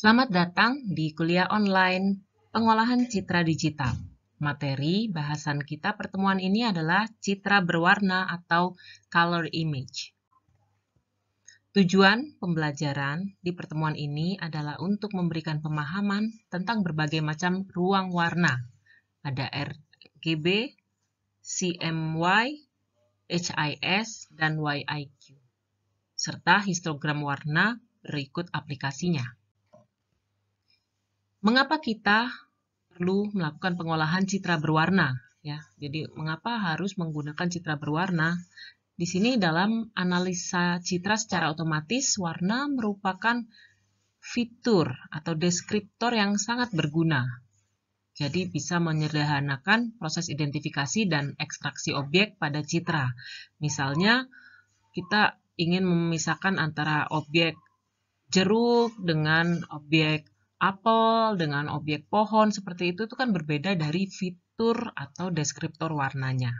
Selamat datang di kuliah online Pengolahan Citra Digital. Materi bahasan kita pertemuan ini adalah citra berwarna atau color image. Tujuan pembelajaran di pertemuan ini adalah untuk memberikan pemahaman tentang berbagai macam ruang warna. Ada RGB, CMY, HIS, dan YIQ, serta histogram warna berikut aplikasinya mengapa kita perlu melakukan pengolahan citra berwarna ya. Jadi mengapa harus menggunakan citra berwarna? Di sini dalam analisa citra secara otomatis warna merupakan fitur atau deskriptor yang sangat berguna. Jadi bisa menyederhanakan proses identifikasi dan ekstraksi objek pada citra. Misalnya kita ingin memisahkan antara objek jeruk dengan objek apel dengan objek pohon seperti itu itu kan berbeda dari fitur atau deskriptor warnanya.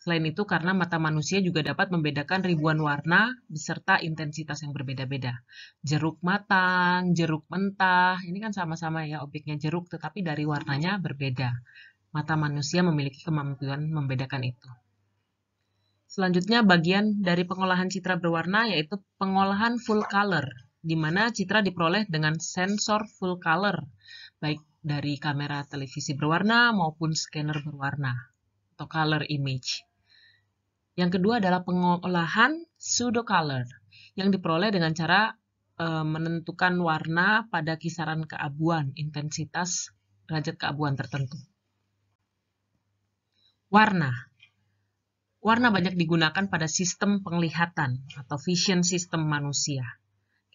Selain itu karena mata manusia juga dapat membedakan ribuan warna beserta intensitas yang berbeda-beda. Jeruk matang, jeruk mentah, ini kan sama-sama ya objeknya jeruk tetapi dari warnanya berbeda. Mata manusia memiliki kemampuan membedakan itu. Selanjutnya bagian dari pengolahan citra berwarna yaitu pengolahan full color di mana citra diperoleh dengan sensor full color, baik dari kamera televisi berwarna maupun scanner berwarna atau color image. Yang kedua adalah pengolahan pseudo color yang diperoleh dengan cara e, menentukan warna pada kisaran keabuan, intensitas derajat keabuan tertentu. Warna. Warna banyak digunakan pada sistem penglihatan atau vision system manusia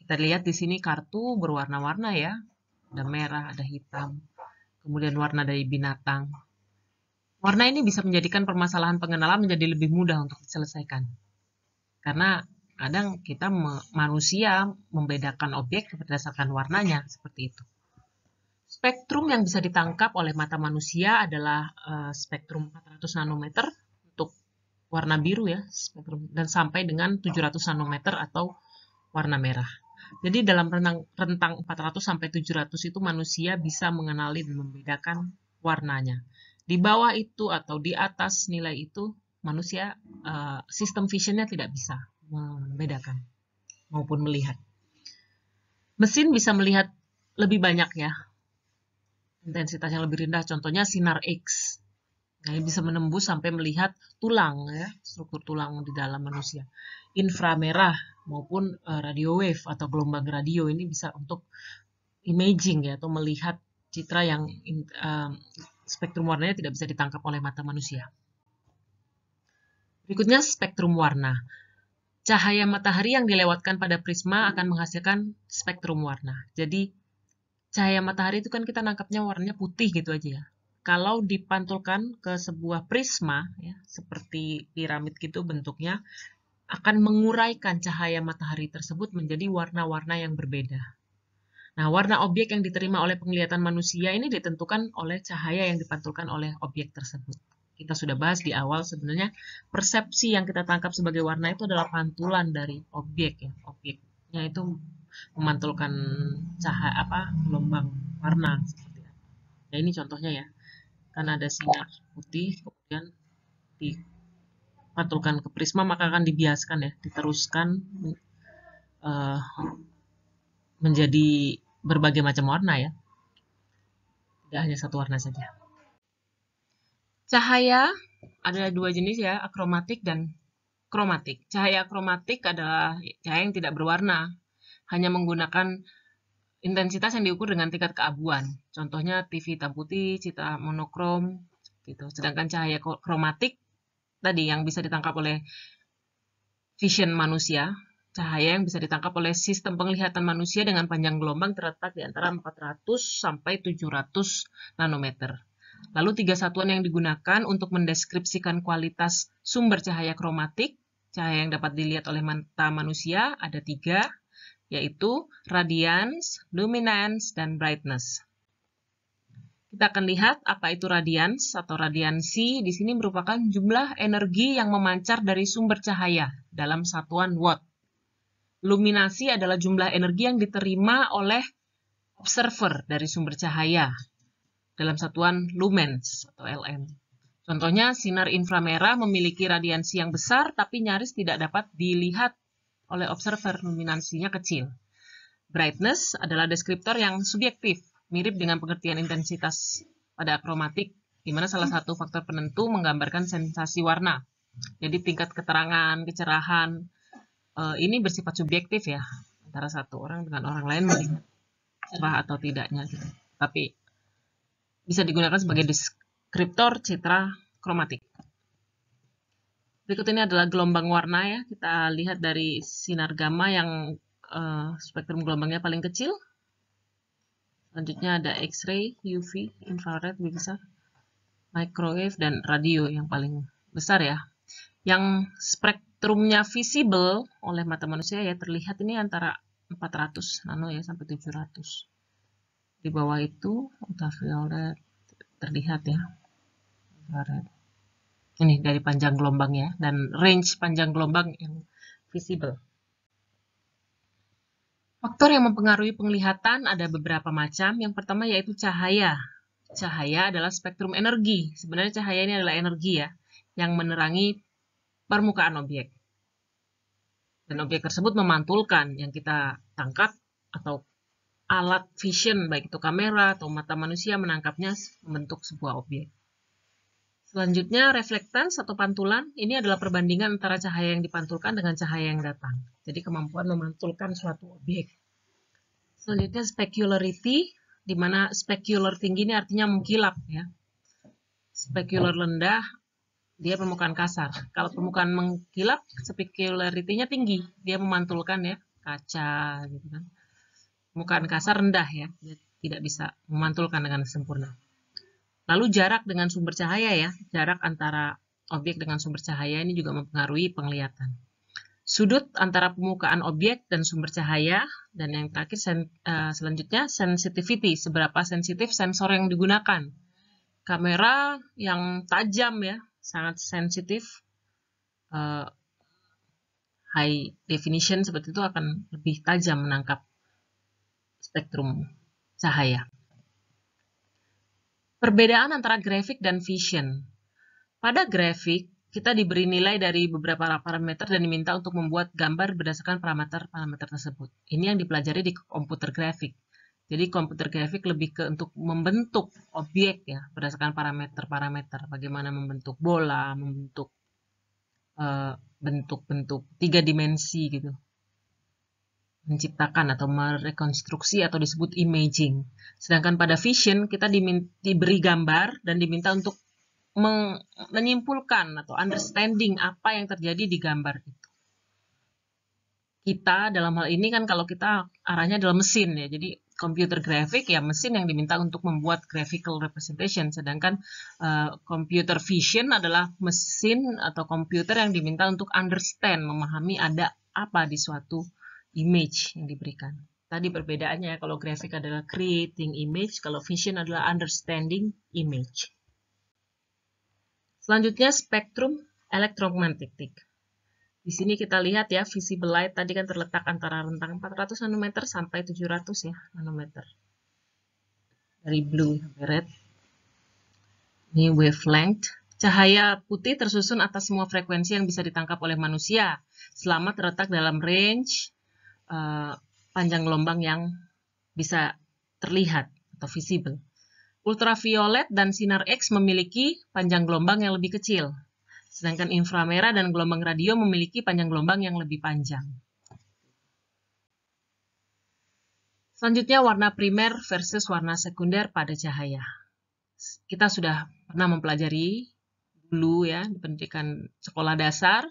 Terlihat di sini kartu berwarna-warna ya. Ada merah, ada hitam. Kemudian warna dari binatang. Warna ini bisa menjadikan permasalahan pengenalan menjadi lebih mudah untuk diselesaikan. Karena kadang kita manusia membedakan objek berdasarkan warnanya seperti itu. Spektrum yang bisa ditangkap oleh mata manusia adalah eh, spektrum 400 nanometer untuk warna biru ya, dan sampai dengan 700 nanometer atau warna merah. Jadi dalam rentang, rentang 400 sampai 700 itu manusia bisa mengenali dan membedakan warnanya. Di bawah itu atau di atas nilai itu manusia uh, sistem visionnya tidak bisa membedakan maupun melihat. Mesin bisa melihat lebih banyak ya. Intensitas yang lebih rendah contohnya sinar X. Nah, ini bisa menembus sampai melihat tulang ya, struktur tulang di dalam manusia. Inframerah maupun uh, radio wave atau gelombang radio ini bisa untuk imaging ya atau melihat citra yang uh, spektrum warnanya tidak bisa ditangkap oleh mata manusia. Berikutnya spektrum warna. Cahaya matahari yang dilewatkan pada prisma akan menghasilkan spektrum warna. Jadi cahaya matahari itu kan kita nangkapnya warnanya putih gitu aja ya. Kalau dipantulkan ke sebuah prisma ya, seperti piramid gitu bentuknya, akan menguraikan cahaya matahari tersebut menjadi warna-warna yang berbeda. Nah, warna objek yang diterima oleh penglihatan manusia ini ditentukan oleh cahaya yang dipantulkan oleh objek tersebut. Kita sudah bahas di awal sebenarnya persepsi yang kita tangkap sebagai warna itu adalah pantulan dari objek ya. Objeknya itu memantulkan cahaya apa gelombang warna Nah, ini contohnya ya. Kan ada sinar putih kemudian di patulkan ke prisma maka akan dibiaskan ya, diteruskan uh, menjadi berbagai macam warna ya. Tidak hanya satu warna saja. Cahaya ada dua jenis ya, akromatik dan kromatik. Cahaya akromatik adalah cahaya yang tidak berwarna, hanya menggunakan intensitas yang diukur dengan tingkat keabuan. Contohnya TV hitam putih, cita monokrom, gitu. Sedangkan cahaya kromatik tadi yang bisa ditangkap oleh vision manusia, cahaya yang bisa ditangkap oleh sistem penglihatan manusia dengan panjang gelombang terletak di antara 400 sampai 700 nanometer. Lalu tiga satuan yang digunakan untuk mendeskripsikan kualitas sumber cahaya kromatik, cahaya yang dapat dilihat oleh mata manusia ada tiga, yaitu radiance, luminance, dan brightness. Kita akan lihat apa itu radians atau radiansi. Di sini merupakan jumlah energi yang memancar dari sumber cahaya dalam satuan watt. Luminasi adalah jumlah energi yang diterima oleh observer dari sumber cahaya dalam satuan lumens atau LM. Contohnya, sinar inframerah memiliki radiansi yang besar tapi nyaris tidak dapat dilihat oleh observer, luminansinya kecil. Brightness adalah deskriptor yang subjektif mirip dengan pengertian intensitas pada akromatik, di mana salah satu faktor penentu menggambarkan sensasi warna. Jadi tingkat keterangan, kecerahan, eh, ini bersifat subjektif ya, antara satu orang dengan orang lain melihat cerah atau tidaknya. Gitu. Tapi bisa digunakan sebagai deskriptor citra kromatik. Berikut ini adalah gelombang warna ya. Kita lihat dari sinar gamma yang eh, spektrum gelombangnya paling kecil Selanjutnya ada X-ray, UV, infrared, bisa microwave dan radio yang paling besar ya. Yang spektrumnya visible oleh mata manusia ya terlihat ini antara 400 nano ya sampai 700. Di bawah itu ultraviolet terlihat ya. Infrared. Ini dari panjang gelombang ya dan range panjang gelombang yang visible. Faktor yang mempengaruhi penglihatan ada beberapa macam. Yang pertama yaitu cahaya. Cahaya adalah spektrum energi. Sebenarnya cahaya ini adalah energi ya, yang menerangi permukaan objek. Dan objek tersebut memantulkan yang kita tangkap atau alat vision, baik itu kamera atau mata manusia menangkapnya membentuk sebuah objek. Selanjutnya, reflektans atau pantulan ini adalah perbandingan antara cahaya yang dipantulkan dengan cahaya yang datang. Jadi kemampuan memantulkan suatu objek. Selanjutnya, specularity, di mana specular tinggi ini artinya mengkilap. ya. Specular rendah, dia permukaan kasar. Kalau permukaan mengkilap, specularity-nya tinggi. Dia memantulkan ya, kaca gitu kan. Permukaan kasar rendah ya, dia tidak bisa memantulkan dengan sempurna. Lalu jarak dengan sumber cahaya ya, jarak antara objek dengan sumber cahaya ini juga mempengaruhi penglihatan. Sudut antara permukaan objek dan sumber cahaya, dan yang terakhir sen, uh, selanjutnya sensitivity, seberapa sensitif sensor yang digunakan. Kamera yang tajam ya, sangat sensitif, uh, high definition seperti itu akan lebih tajam menangkap spektrum cahaya. Perbedaan antara grafik dan vision. Pada grafik, kita diberi nilai dari beberapa parameter dan diminta untuk membuat gambar berdasarkan parameter-parameter tersebut. Ini yang dipelajari di komputer grafik. Jadi komputer grafik lebih ke untuk membentuk objek ya berdasarkan parameter-parameter bagaimana membentuk bola, membentuk eh, bentuk-bentuk uh, tiga dimensi gitu menciptakan atau merekonstruksi atau disebut imaging. Sedangkan pada vision kita diberi gambar dan diminta untuk menyimpulkan atau understanding apa yang terjadi di gambar itu. Kita dalam hal ini kan kalau kita arahnya dalam mesin ya, jadi computer graphic ya mesin yang diminta untuk membuat graphical representation, sedangkan uh, eh, computer vision adalah mesin atau komputer yang diminta untuk understand, memahami ada apa di suatu image yang diberikan. Tadi perbedaannya kalau grafik adalah creating image, kalau vision adalah understanding image. Selanjutnya spektrum elektromagnetik. Di sini kita lihat ya, visible light tadi kan terletak antara rentang 400 nanometer sampai 700 ya nanometer. Dari blue sampai red. Ini wavelength. Cahaya putih tersusun atas semua frekuensi yang bisa ditangkap oleh manusia, selama terletak dalam range Eh, panjang gelombang yang bisa terlihat atau visible. Ultraviolet dan sinar X memiliki panjang gelombang yang lebih kecil, sedangkan inframerah dan gelombang radio memiliki panjang gelombang yang lebih panjang. Selanjutnya warna primer versus warna sekunder pada cahaya. Kita sudah pernah mempelajari dulu ya di pendidikan sekolah dasar.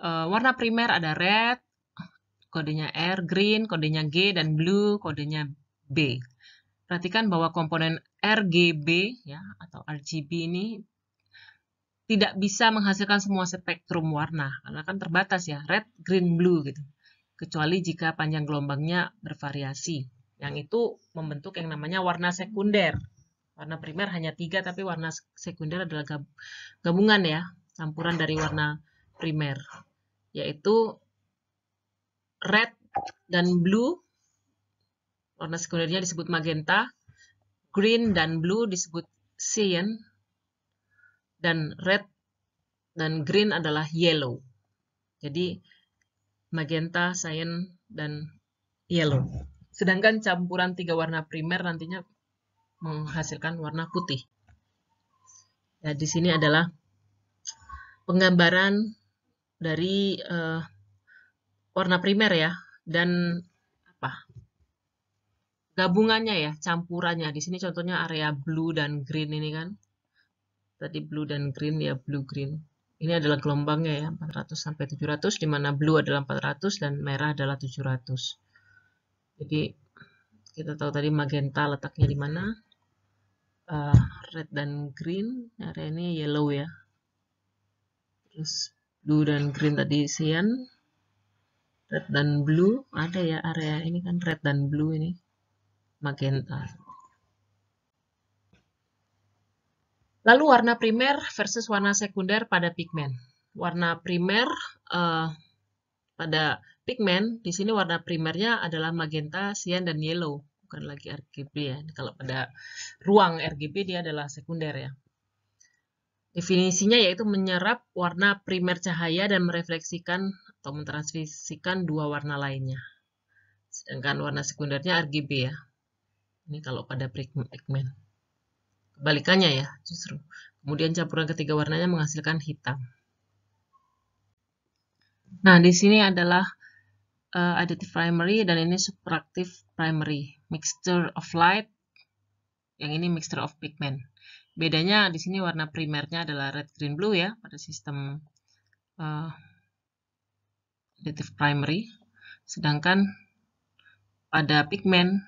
Eh, warna primer ada red, kodenya R green, kodenya G dan blue, kodenya B. Perhatikan bahwa komponen RGB ya atau RGB ini tidak bisa menghasilkan semua spektrum warna karena kan terbatas ya red, green, blue gitu. Kecuali jika panjang gelombangnya bervariasi. Yang itu membentuk yang namanya warna sekunder. Warna primer hanya tiga tapi warna sekunder adalah gabungan ya, campuran dari warna primer yaitu red dan blue. Warna sekundernya disebut magenta. Green dan blue disebut cyan. Dan red dan green adalah yellow. Jadi magenta, cyan, dan yellow. Sedangkan campuran tiga warna primer nantinya menghasilkan warna putih. nah di sini adalah penggambaran dari uh, warna primer ya dan apa gabungannya ya campurannya di sini contohnya area blue dan green ini kan tadi blue dan green ya blue green ini adalah gelombangnya ya 400 sampai 700 di mana blue adalah 400 dan merah adalah 700 jadi kita tahu tadi magenta letaknya di mana uh, red dan green area ini yellow ya terus blue dan green tadi cyan red dan blue ada ya area ini kan red dan blue ini magenta ah. lalu warna primer versus warna sekunder pada pigmen warna primer uh, pada pigmen di sini warna primernya adalah magenta cyan dan yellow bukan lagi RGB ya kalau pada ruang RGB dia adalah sekunder ya Definisinya yaitu menyerap warna primer cahaya dan merefleksikan atau mentransfisikan dua warna lainnya. Sedangkan warna sekundernya RGB ya. Ini kalau pada pigmen. Kebalikannya ya, justru. Kemudian campuran ketiga warnanya menghasilkan hitam. Nah, di sini adalah uh, additive primary dan ini subtractive primary, mixture of light. Yang ini mixture of pigment. Bedanya di sini warna primernya adalah red, green, blue ya pada sistem uh, native primary, sedangkan pada pigmen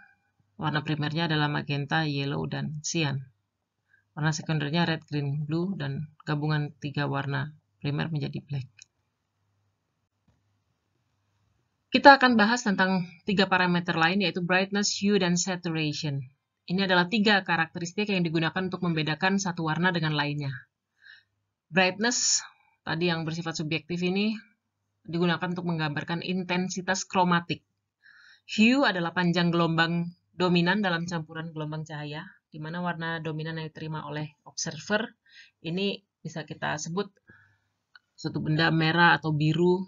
warna primernya adalah magenta, yellow, dan cyan. Warna sekundernya red, green, blue, dan gabungan tiga warna primer menjadi black. Kita akan bahas tentang tiga parameter lain yaitu brightness, hue, dan saturation. Ini adalah tiga karakteristik yang digunakan untuk membedakan satu warna dengan lainnya. Brightness tadi yang bersifat subjektif ini digunakan untuk menggambarkan intensitas kromatik. Hue adalah panjang gelombang dominan dalam campuran gelombang cahaya, di mana warna dominan yang diterima oleh observer ini bisa kita sebut suatu benda merah atau biru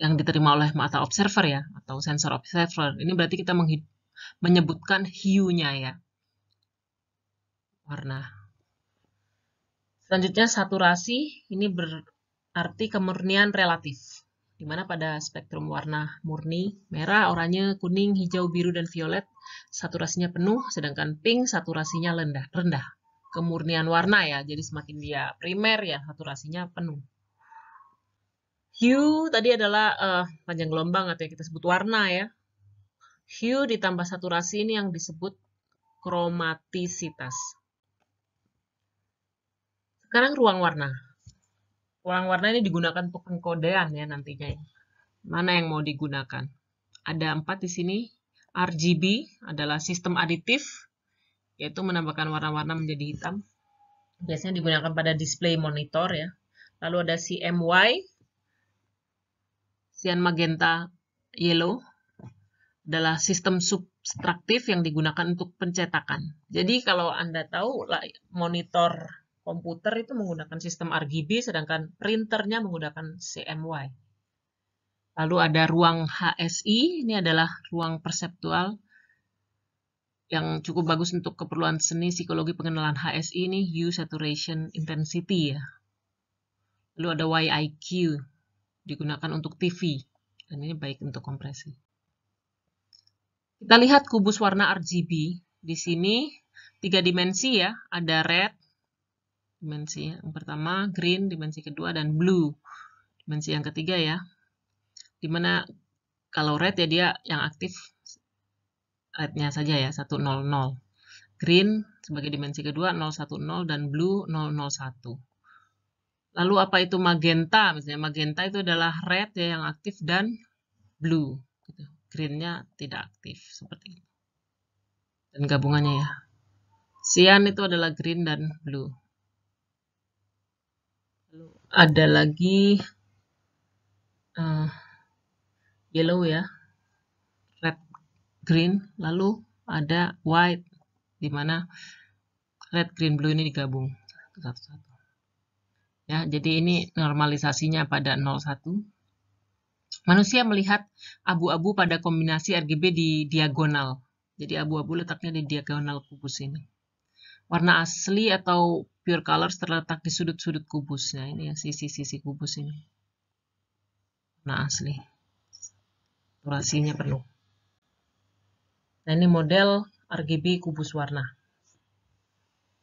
yang diterima oleh mata observer ya, atau sensor observer. Ini berarti kita menyebutkan hue-nya ya, warna. Selanjutnya saturasi, ini ber arti kemurnian relatif, di mana pada spektrum warna murni, merah, oranye, kuning, hijau, biru, dan violet, saturasinya penuh, sedangkan pink saturasinya rendah. rendah. Kemurnian warna ya, jadi semakin dia primer ya, saturasinya penuh. Hue tadi adalah uh, panjang gelombang atau yang kita sebut warna ya. Hue ditambah saturasi ini yang disebut kromatisitas. Sekarang ruang warna warna warna ini digunakan untuk pengkodean ya nantinya. Ya. Mana yang mau digunakan? Ada empat di sini. RGB adalah sistem aditif, yaitu menambahkan warna-warna menjadi hitam. Biasanya digunakan pada display monitor ya. Lalu ada CMY, cyan magenta yellow, adalah sistem substraktif yang digunakan untuk pencetakan. Jadi kalau Anda tahu monitor komputer itu menggunakan sistem RGB, sedangkan printernya menggunakan CMY. Lalu ada ruang HSI, ini adalah ruang perseptual yang cukup bagus untuk keperluan seni psikologi pengenalan HSI ini hue saturation intensity ya. Lalu ada YIQ digunakan untuk TV dan ini baik untuk kompresi. Kita lihat kubus warna RGB di sini tiga dimensi ya, ada red, dimensi yang pertama green, dimensi kedua, dan blue. Dimensi yang ketiga ya, dimana kalau red ya dia yang aktif rednya saja ya, 100. Green sebagai dimensi kedua 010 dan blue 001. Lalu apa itu magenta? Misalnya magenta itu adalah red ya yang aktif dan blue. Gitu. Greennya tidak aktif seperti itu. Dan gabungannya ya. cyan itu adalah green dan blue ada lagi uh, yellow ya, red, green, lalu ada white, di mana red, green, blue ini digabung satu-satu. Ya, jadi ini normalisasinya pada 01. Manusia melihat abu-abu pada kombinasi RGB di diagonal. Jadi abu-abu letaknya di diagonal kubus ini. Warna asli atau Pure colors terletak di sudut-sudut kubusnya. Ini ya, sisi-sisi kubus ini. Nah, asli. durasinya penuh. Nah, ini model RGB kubus warna.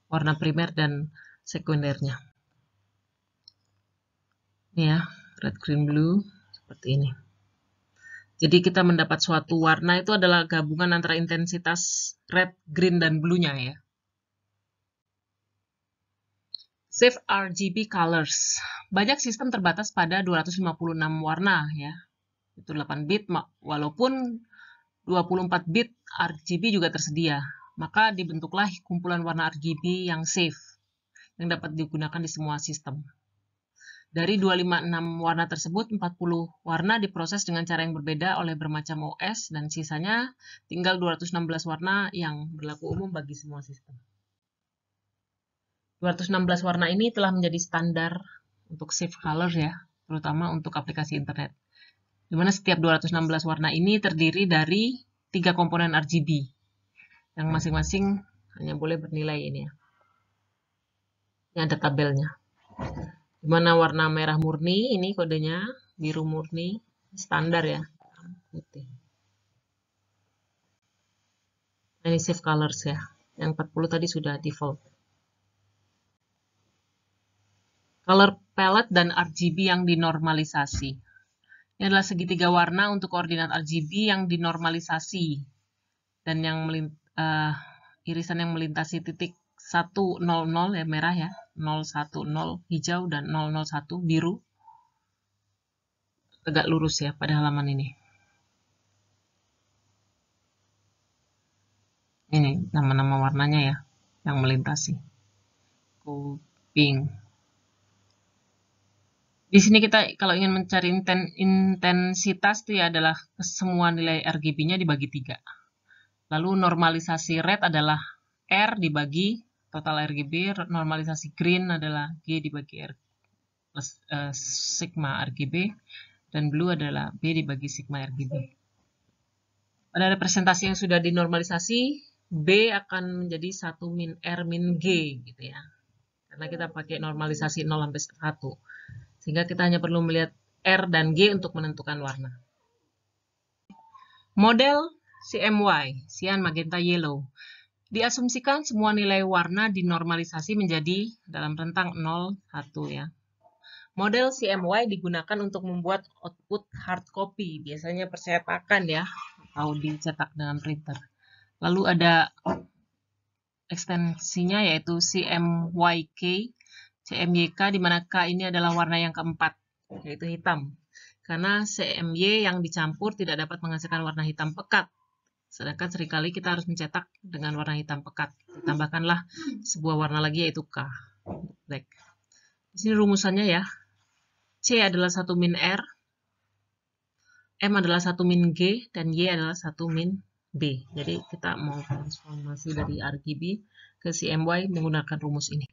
Warna primer dan sekundernya. Ini ya, red, green, blue. Seperti ini. Jadi kita mendapat suatu warna itu adalah gabungan antara intensitas red, green, dan blue-nya ya. Save RGB colors. Banyak sistem terbatas pada 256 warna ya. Itu 8 bit walaupun 24 bit RGB juga tersedia. Maka dibentuklah kumpulan warna RGB yang safe yang dapat digunakan di semua sistem. Dari 256 warna tersebut, 40 warna diproses dengan cara yang berbeda oleh bermacam OS dan sisanya tinggal 216 warna yang berlaku umum bagi semua sistem. 216 warna ini telah menjadi standar untuk Safe Colors ya, terutama untuk aplikasi internet. Dimana setiap 216 warna ini terdiri dari tiga komponen RGB yang masing-masing hanya boleh bernilai ini ya. Ini ada tabelnya. Dimana warna merah murni ini kodenya, biru murni standar ya, putih. Nah, ini safe colors ya. Yang 40 tadi sudah default. color palette dan RGB yang dinormalisasi. Ini adalah segitiga warna untuk koordinat RGB yang dinormalisasi dan yang uh, irisan yang melintasi titik 100 ya merah ya, 010 hijau dan 001 biru. Tegak lurus ya pada halaman ini. Ini nama-nama warnanya ya yang melintasi. Kuping di sini kita kalau ingin mencari inten, intensitas itu ya adalah semua nilai RGB-nya dibagi tiga. Lalu normalisasi red adalah R dibagi total RGB, normalisasi green adalah G dibagi R, plus, uh, sigma RGB, dan blue adalah B dibagi sigma RGB. Pada representasi yang sudah dinormalisasi, B akan menjadi 1 min R min G gitu ya. Karena kita pakai normalisasi 0 sampai 1. Sehingga kita hanya perlu melihat R dan G untuk menentukan warna. Model CMY, cyan, magenta, yellow. Diasumsikan semua nilai warna dinormalisasi menjadi dalam rentang 0, 1 ya. Model CMY digunakan untuk membuat output hard copy, biasanya percetakan ya, atau dicetak dengan printer. Lalu ada ekstensinya yaitu CMYK CMYK di mana K ini adalah warna yang keempat, yaitu hitam. Karena CMY yang dicampur tidak dapat menghasilkan warna hitam pekat. Sedangkan seringkali kita harus mencetak dengan warna hitam pekat. Tambahkanlah sebuah warna lagi yaitu K. Black. Di sini rumusannya ya. C adalah 1 min R, M adalah 1 min G, dan Y adalah 1 min B. Jadi kita mau transformasi dari RGB ke CMY menggunakan rumus ini.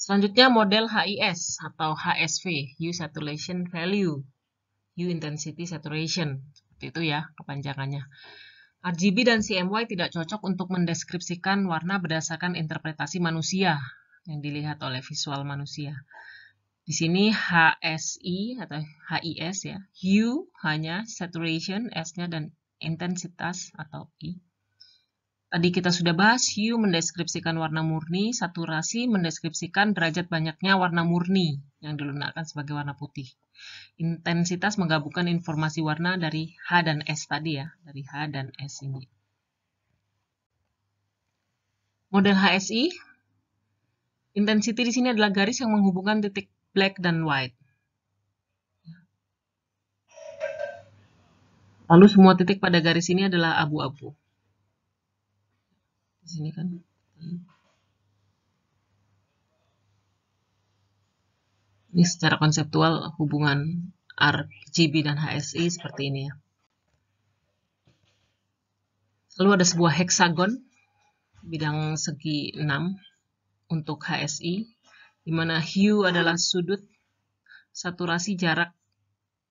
Selanjutnya model HIS atau HSV, (U Saturation Value, U Intensity Saturation, seperti itu ya kepanjangannya. RGB dan CMY tidak cocok untuk mendeskripsikan warna berdasarkan interpretasi manusia yang dilihat oleh visual manusia. Di sini HSI atau HIS ya, Hue hanya Saturation, S-nya dan Intensitas atau I Tadi kita sudah bahas hue mendeskripsikan warna murni, saturasi mendeskripsikan derajat banyaknya warna murni yang dilunakkan sebagai warna putih. Intensitas menggabungkan informasi warna dari H dan S tadi ya, dari H dan S ini. Model HSI, intensity di sini adalah garis yang menghubungkan titik black dan white. Lalu semua titik pada garis ini adalah abu-abu sini kan hmm. ini secara konseptual hubungan RGB dan HSI seperti ini ya lalu ada sebuah heksagon bidang segi 6 untuk HSI di mana hue adalah sudut saturasi jarak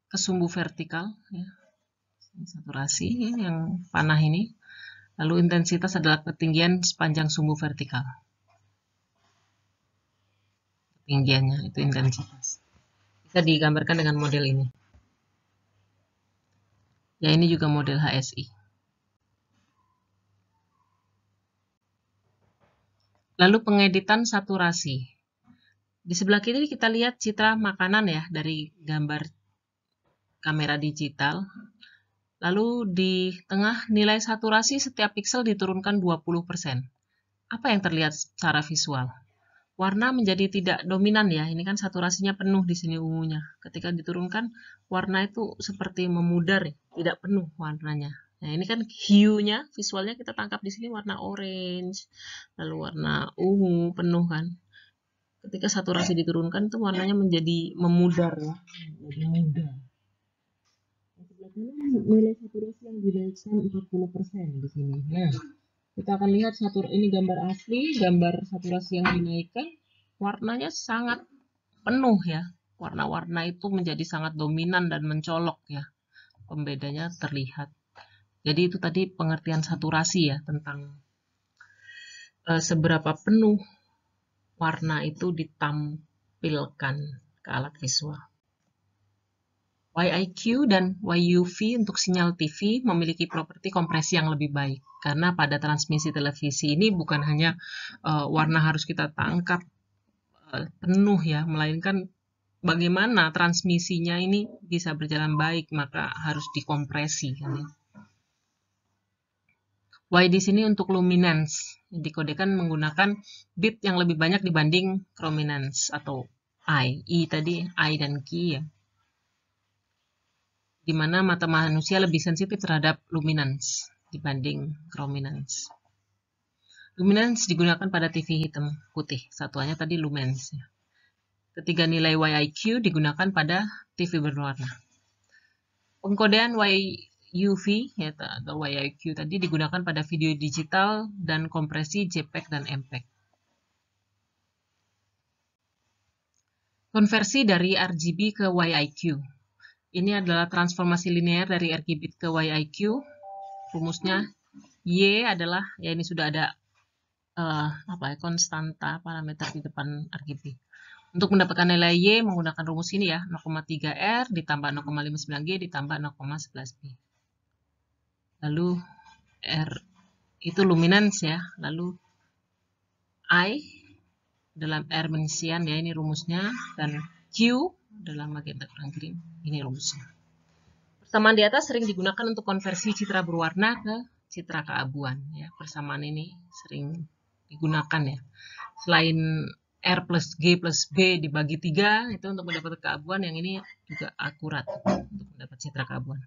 ke sumbu vertikal ya. saturasi yang panah ini Lalu intensitas adalah ketinggian sepanjang sumbu vertikal. Ketinggiannya itu intensitas. Bisa digambarkan dengan model ini. Ya ini juga model HSI. Lalu pengeditan saturasi. Di sebelah kiri kita lihat citra makanan ya dari gambar kamera digital Lalu di tengah nilai saturasi setiap piksel diturunkan 20%. Apa yang terlihat secara visual? Warna menjadi tidak dominan ya, ini kan saturasinya penuh di sini ungunya. Ketika diturunkan, warna itu seperti memudar, tidak penuh warnanya. Nah, ini kan hue-nya, visualnya kita tangkap di sini warna orange, lalu warna ungu penuh kan. Ketika saturasi diturunkan itu warnanya menjadi memudar ya, Memudar nilai saturasi yang dinaikkan 40% persen di sini. Nah, kita akan lihat satu ini gambar asli, gambar saturasi yang dinaikkan, warnanya sangat penuh ya. Warna-warna itu menjadi sangat dominan dan mencolok ya. Pembedanya terlihat. Jadi itu tadi pengertian saturasi ya tentang e, seberapa penuh warna itu ditampilkan ke alat visual. YIQ dan YUV untuk sinyal TV memiliki properti kompresi yang lebih baik karena pada transmisi televisi ini bukan hanya uh, warna harus kita tangkap uh, penuh ya, melainkan bagaimana transmisinya ini bisa berjalan baik maka harus dikompresi. Kan ya. Y di sini untuk luminance dikodekan menggunakan bit yang lebih banyak dibanding chrominance atau I. I tadi I dan Q ya di mana mata manusia lebih sensitif terhadap luminance dibanding chrominance. Luminance digunakan pada TV hitam putih, satuannya tadi lumens. Ya. Ketiga nilai YIQ digunakan pada TV berwarna. Pengkodean YUV yaitu atau YIQ tadi digunakan pada video digital dan kompresi JPEG dan MPEG. Konversi dari RGB ke YIQ ini adalah transformasi linear dari R ke YIQ. Rumusnya Y adalah, ya ini sudah ada uh, apa ya, konstanta parameter di depan R Untuk mendapatkan nilai Y menggunakan rumus ini ya, 0,3R ditambah 0,59G ditambah 0,11B. Lalu R itu luminance ya, lalu I dalam R mengisian ya, ini rumusnya, dan Q dalam magenta kurang green. Ini rumusnya. Persamaan di atas sering digunakan untuk konversi citra berwarna ke citra keabuan. Ya, persamaan ini sering digunakan ya. Selain R plus G plus B dibagi 3 itu untuk mendapat keabuan yang ini juga akurat untuk mendapat citra keabuan.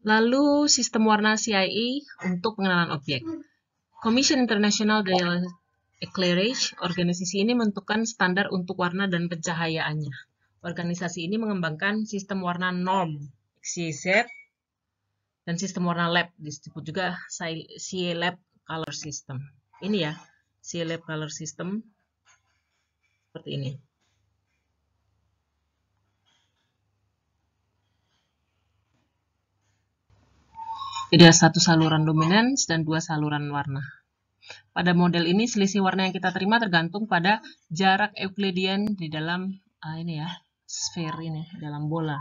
Lalu sistem warna CIE untuk pengenalan objek. Commission International Daily Eclairage, organisasi ini menentukan standar untuk warna dan pencahayaannya. Organisasi ini mengembangkan sistem warna norm XYZ dan sistem warna lab disebut juga lab color system. Ini ya, lab color system seperti ini. Jadi ada satu saluran dominan dan dua saluran warna. Pada model ini selisih warna yang kita terima tergantung pada jarak Euclidean di dalam ah, ini ya sphere ini, ya, dalam bola.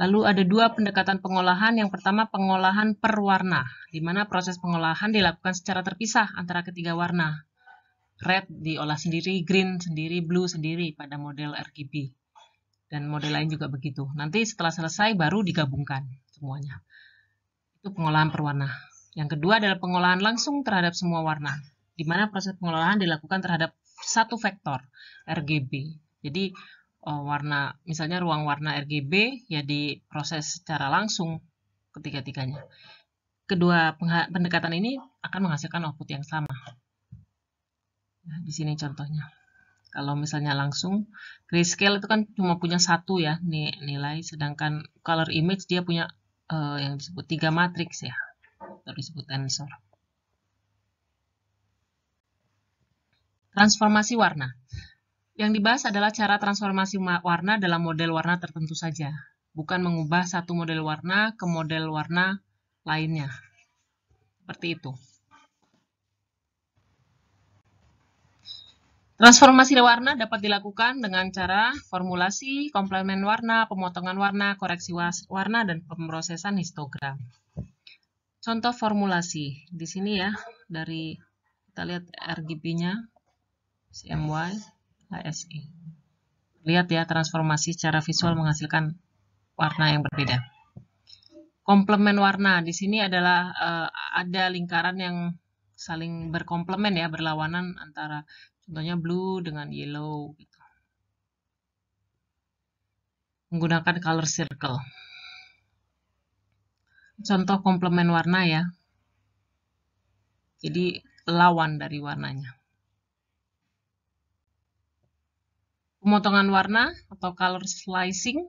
Lalu ada dua pendekatan pengolahan. Yang pertama pengolahan per warna, di mana proses pengolahan dilakukan secara terpisah antara ketiga warna. Red diolah sendiri, green sendiri, blue sendiri pada model RGB. Dan model lain juga begitu. Nanti setelah selesai baru digabungkan semuanya. Itu pengolahan per warna. Yang kedua adalah pengolahan langsung terhadap semua warna, di mana proses pengolahan dilakukan terhadap satu vektor RGB. Jadi eh, warna misalnya ruang warna RGB ya diproses secara langsung ketiga-tiganya. Kedua pendekatan ini akan menghasilkan output yang sama. Nah, di sini contohnya. Kalau misalnya langsung grayscale itu kan cuma punya satu ya nilai, sedangkan color image dia punya uh, yang disebut tiga matriks ya, atau disebut tensor. Transformasi warna. Yang dibahas adalah cara transformasi warna dalam model warna tertentu saja, bukan mengubah satu model warna ke model warna lainnya. Seperti itu. Transformasi warna dapat dilakukan dengan cara formulasi, komplement warna, pemotongan warna, koreksi warna, dan pemrosesan histogram. Contoh formulasi, di sini ya, dari kita lihat RGB-nya, CMY ASI. Lihat ya, transformasi secara visual menghasilkan warna yang berbeda. Komplement warna di sini adalah uh, ada lingkaran yang saling berkomplement ya, berlawanan antara contohnya blue dengan yellow gitu. Menggunakan color circle. Contoh komplement warna ya. Jadi lawan dari warnanya. pemotongan warna atau color slicing.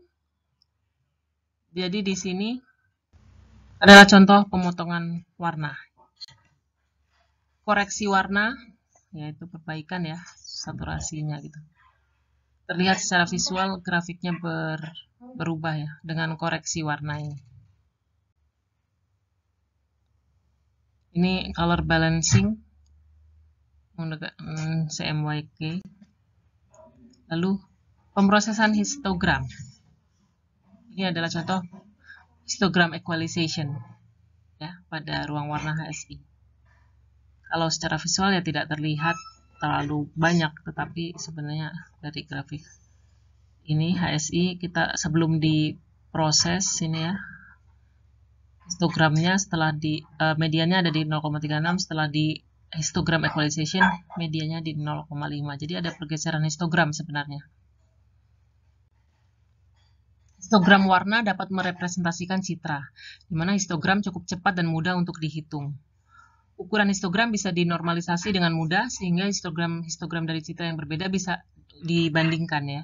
Jadi di sini adalah contoh pemotongan warna. Koreksi warna, yaitu perbaikan ya, saturasinya gitu. Terlihat secara visual grafiknya ber, berubah ya dengan koreksi warna ini. Ini color balancing menggunakan hmm, CMYK. Lalu pemrosesan histogram. Ini adalah contoh histogram equalization ya pada ruang warna HSI. Kalau secara visual ya tidak terlihat terlalu banyak, tetapi sebenarnya dari grafik ini HSI kita sebelum diproses ini ya histogramnya setelah di uh, medianya ada di 0,36 setelah di histogram equalization medianya di 0,5 jadi ada pergeseran histogram sebenarnya histogram warna dapat merepresentasikan citra di mana histogram cukup cepat dan mudah untuk dihitung ukuran histogram bisa dinormalisasi dengan mudah sehingga histogram histogram dari citra yang berbeda bisa dibandingkan ya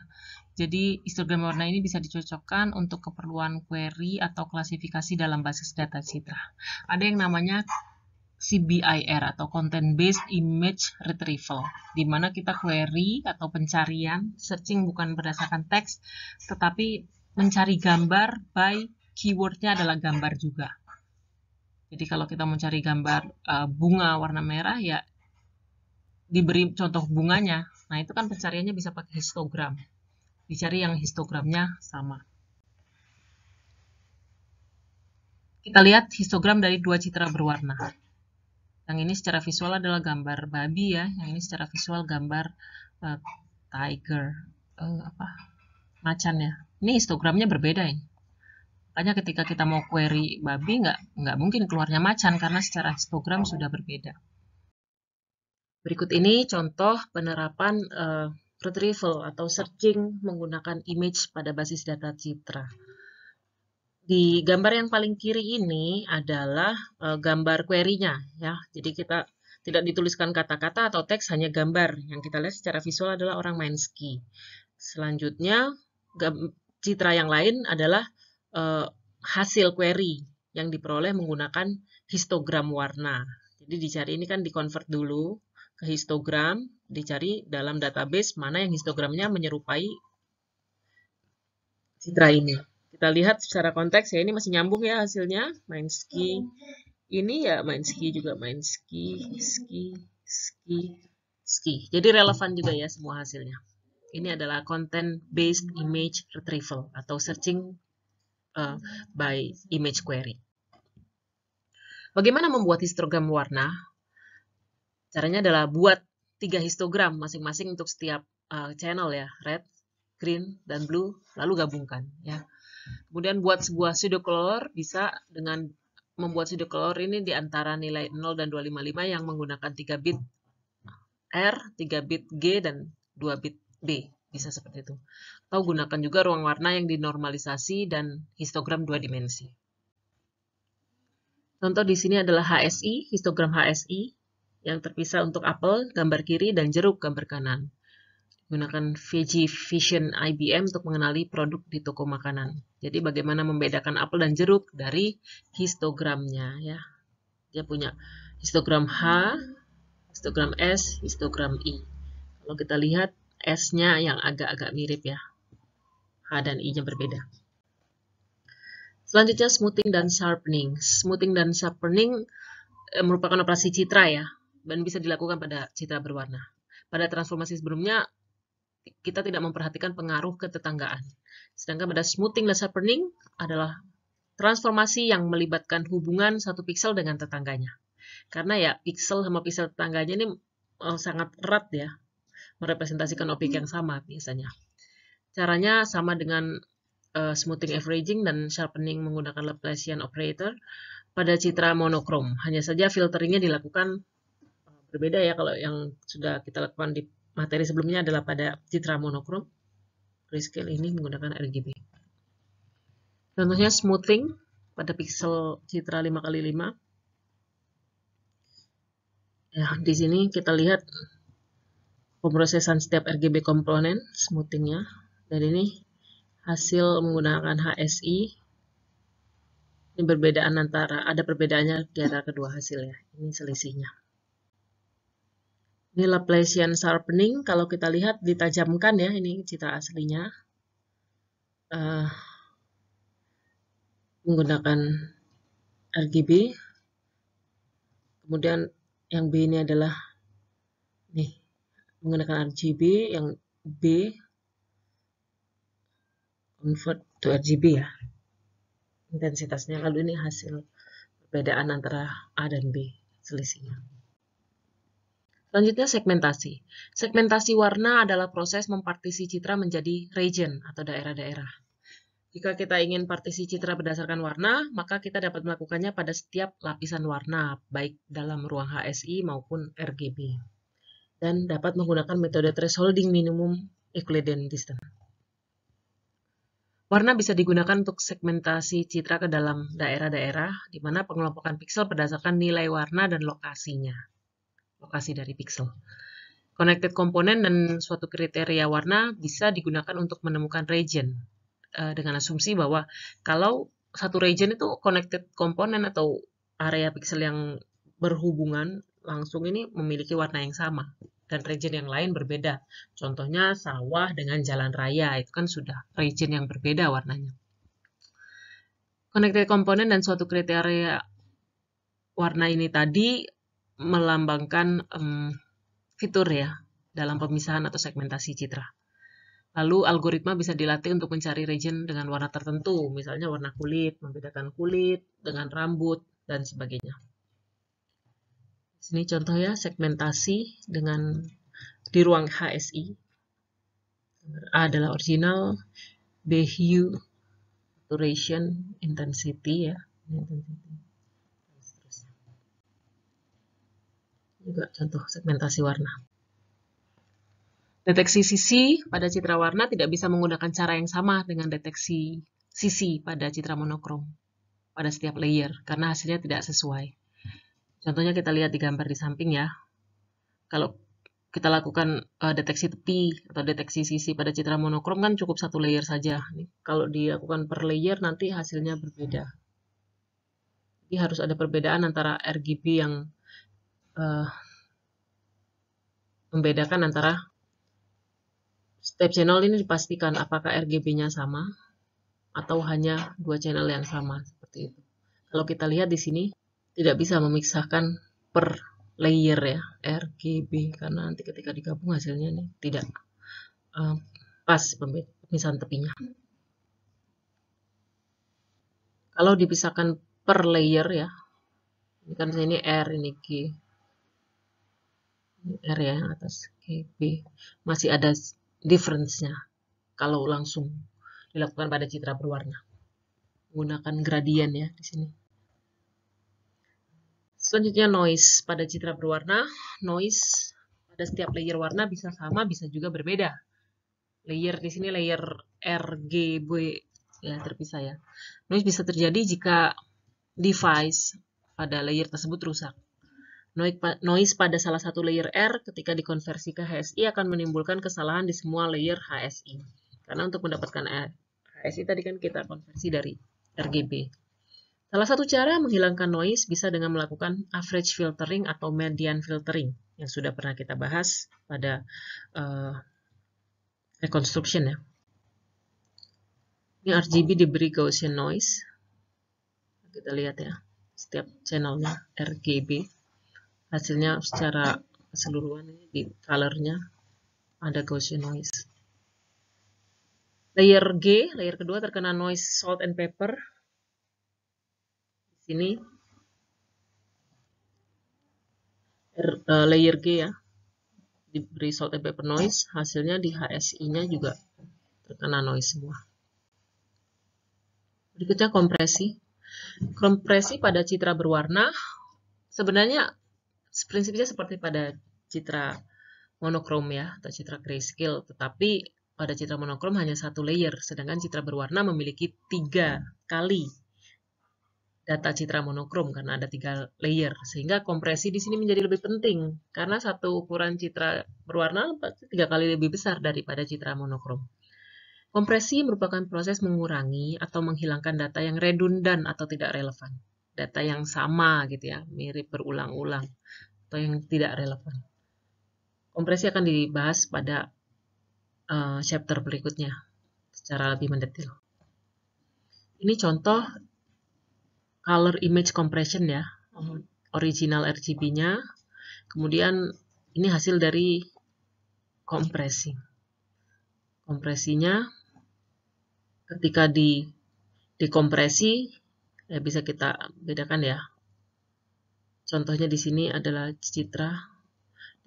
jadi histogram warna ini bisa dicocokkan untuk keperluan query atau klasifikasi dalam basis data citra ada yang namanya CBIR atau Content Based Image Retrieval, di mana kita query atau pencarian, searching bukan berdasarkan teks, tetapi mencari gambar by keywordnya adalah gambar juga. Jadi kalau kita mencari gambar uh, bunga warna merah, ya diberi contoh bunganya. Nah itu kan pencariannya bisa pakai histogram, dicari yang histogramnya sama. kita lihat histogram dari dua citra berwarna. Yang ini secara visual adalah gambar babi ya, yang ini secara visual gambar uh, tiger uh, apa macan ya. Ini histogramnya berbeda ini. Makanya ketika kita mau query babi nggak nggak mungkin keluarnya macan karena secara histogram sudah berbeda. Berikut ini contoh penerapan uh, retrieval atau searching menggunakan image pada basis data citra di gambar yang paling kiri ini adalah uh, gambar query-nya ya. Jadi kita tidak dituliskan kata-kata atau teks hanya gambar. Yang kita lihat secara visual adalah orang main ski. Selanjutnya citra yang lain adalah uh, hasil query yang diperoleh menggunakan histogram warna. Jadi dicari ini kan di-convert dulu ke histogram, dicari dalam database mana yang histogramnya menyerupai citra ini. Kita lihat secara konteks ya, ini masih nyambung ya hasilnya. Main ski. Ini ya main ski juga, main ski, ski, ski, ski. Jadi relevan juga ya semua hasilnya. Ini adalah content-based image retrieval atau searching uh, by image query. Bagaimana membuat histogram warna? Caranya adalah buat tiga histogram masing-masing untuk setiap uh, channel ya, red, green, dan blue, lalu gabungkan ya. Kemudian buat sebuah pseudocolor bisa dengan membuat pseudocolor ini di antara nilai 0 dan 255 yang menggunakan 3 bit R, 3 bit G, dan 2 bit B. Bisa seperti itu. Atau gunakan juga ruang warna yang dinormalisasi dan histogram dua dimensi. Contoh di sini adalah HSI, histogram HSI, yang terpisah untuk apel, gambar kiri, dan jeruk, gambar kanan. Gunakan VG Vision IBM untuk mengenali produk di toko makanan. Jadi bagaimana membedakan apel dan jeruk dari histogramnya ya. Dia punya histogram H, histogram S, histogram I. Kalau kita lihat S-nya yang agak-agak mirip ya. H dan I-nya berbeda. Selanjutnya smoothing dan sharpening. Smoothing dan sharpening eh, merupakan operasi citra ya dan bisa dilakukan pada citra berwarna. Pada transformasi sebelumnya kita tidak memperhatikan pengaruh ketetanggaan. Sedangkan pada smoothing laser pruning adalah transformasi yang melibatkan hubungan satu pixel dengan tetangganya. Karena ya pixel sama pixel tetangganya ini eh, sangat erat ya, merepresentasikan objek yang sama biasanya. Caranya sama dengan uh, smoothing averaging dan sharpening menggunakan Laplacian operator pada citra monokrom. Hanya saja filteringnya dilakukan eh, berbeda ya kalau yang sudah kita lakukan di materi sebelumnya adalah pada citra monokrom. Grayscale ini menggunakan RGB. Contohnya smoothing pada pixel citra 5x5. Ya, di sini kita lihat pemrosesan setiap RGB komponen smoothingnya. Dan ini hasil menggunakan HSI. Ini perbedaan antara ada perbedaannya di antara kedua hasil ya. Ini selisihnya. Ini Laplacian sharpening, kalau kita lihat ditajamkan ya, ini citra aslinya. Uh, menggunakan RGB. Kemudian yang B ini adalah nih menggunakan RGB, yang B convert to RGB ya. Intensitasnya lalu ini hasil perbedaan antara A dan B selisihnya. Selanjutnya segmentasi. Segmentasi warna adalah proses mempartisi citra menjadi region atau daerah-daerah. Jika kita ingin partisi citra berdasarkan warna, maka kita dapat melakukannya pada setiap lapisan warna, baik dalam ruang HSI maupun RGB. Dan dapat menggunakan metode thresholding minimum Euclidean distance. Warna bisa digunakan untuk segmentasi citra ke dalam daerah-daerah, di mana pengelompokan piksel berdasarkan nilai warna dan lokasinya lokasi dari pixel. Connected component dan suatu kriteria warna bisa digunakan untuk menemukan region eh, dengan asumsi bahwa kalau satu region itu connected component atau area pixel yang berhubungan langsung ini memiliki warna yang sama dan region yang lain berbeda. Contohnya sawah dengan jalan raya itu kan sudah region yang berbeda warnanya. Connected component dan suatu kriteria warna ini tadi melambangkan um, fitur ya dalam pemisahan atau segmentasi citra. Lalu algoritma bisa dilatih untuk mencari region dengan warna tertentu, misalnya warna kulit, membedakan kulit dengan rambut, dan sebagainya. Ini contoh ya, segmentasi dengan di ruang HSI. A adalah original, B hue, saturation, intensity ya, juga contoh segmentasi warna. Deteksi sisi pada citra warna tidak bisa menggunakan cara yang sama dengan deteksi sisi pada citra monokrom pada setiap layer karena hasilnya tidak sesuai. Contohnya kita lihat di gambar di samping ya. Kalau kita lakukan eh, deteksi tepi atau deteksi sisi pada citra monokrom kan cukup satu layer saja. Kalau dilakukan per layer nanti hasilnya berbeda. Jadi harus ada perbedaan antara RGB yang uh, membedakan antara step channel ini dipastikan apakah RGB-nya sama atau hanya dua channel yang sama seperti itu. Kalau kita lihat di sini tidak bisa memisahkan per layer ya RGB karena nanti ketika digabung hasilnya nih tidak uh, pas pemisahan tepinya. Kalau dipisahkan per layer ya, ini kan ini R, ini G, R ya yang atas KB masih ada difference-nya kalau langsung dilakukan pada citra berwarna menggunakan gradien ya di sini selanjutnya noise pada citra berwarna noise pada setiap layer warna bisa sama bisa juga berbeda layer di sini layer RGB ya terpisah ya noise bisa terjadi jika device pada layer tersebut rusak Noise pada salah satu layer R ketika dikonversi ke HSI akan menimbulkan kesalahan di semua layer HSI. Karena untuk mendapatkan R, HSI tadi kan kita konversi dari RGB. Salah satu cara menghilangkan noise bisa dengan melakukan average filtering atau median filtering yang sudah pernah kita bahas pada uh, reconstruction ya. Ini RGB diberi Gaussian noise. Kita lihat ya, setiap channelnya RGB hasilnya secara keseluruhan di colornya ada Gaussian noise. Layer G, layer kedua terkena noise salt and pepper. Di sini layer eh, G ya, diberi salt and pepper noise, hasilnya di HSI-nya juga terkena noise semua. Berikutnya kompresi. Kompresi pada citra berwarna, sebenarnya prinsipnya seperti pada citra monokrom ya atau citra grayscale tetapi pada citra monokrom hanya satu layer sedangkan citra berwarna memiliki tiga hmm. kali data citra monokrom karena ada tiga layer sehingga kompresi di sini menjadi lebih penting karena satu ukuran citra berwarna tiga kali lebih besar daripada citra monokrom. Kompresi merupakan proses mengurangi atau menghilangkan data yang redundan atau tidak relevan data yang sama gitu ya, mirip berulang-ulang atau yang tidak relevan. Kompresi akan dibahas pada uh, chapter berikutnya secara lebih mendetail. Ini contoh color image compression ya, mhm. original RGB-nya. Kemudian ini hasil dari kompresi. Kompresinya ketika di dekompresi ya bisa kita bedakan ya. Contohnya di sini adalah citra,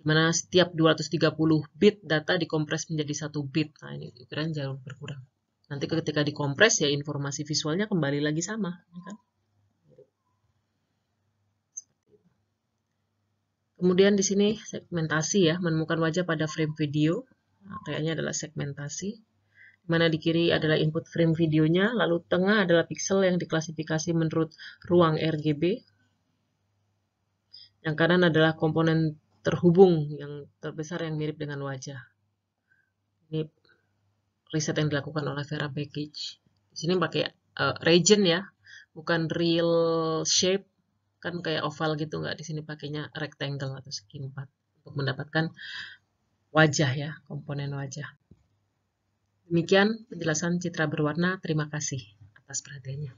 di mana setiap 230 bit data dikompres menjadi satu bit. Nah ini ukuran jauh berkurang. Nanti ketika dikompres ya informasi visualnya kembali lagi sama. Ya kan? Kemudian di sini segmentasi ya, menemukan wajah pada frame video. Nah, kayaknya adalah segmentasi mana di kiri adalah input frame videonya, lalu tengah adalah pixel yang diklasifikasi menurut ruang RGB. Yang kanan adalah komponen terhubung yang terbesar yang mirip dengan wajah. Ini riset yang dilakukan oleh Vera Package. Di sini pakai uh, region ya, bukan real shape, kan kayak oval gitu nggak di sini pakainya rectangle atau segi empat untuk mendapatkan wajah ya, komponen wajah. Demikian penjelasan citra berwarna. Terima kasih atas perhatiannya.